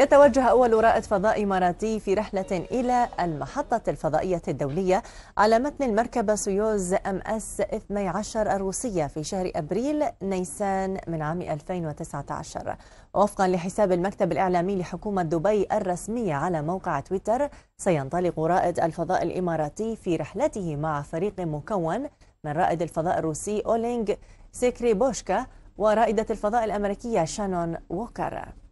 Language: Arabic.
يتوجه أول رائد فضاء إماراتي في رحلة إلى المحطة الفضائية الدولية على متن المركبة سويوز أم أس 12 الروسية في شهر أبريل نيسان من عام 2019 وفقا لحساب المكتب الإعلامي لحكومة دبي الرسمية على موقع تويتر سينطلق رائد الفضاء الإماراتي في رحلته مع فريق مكون من رائد الفضاء الروسي أولينغ بوشكا ورائدة الفضاء الأمريكية شانون ووكر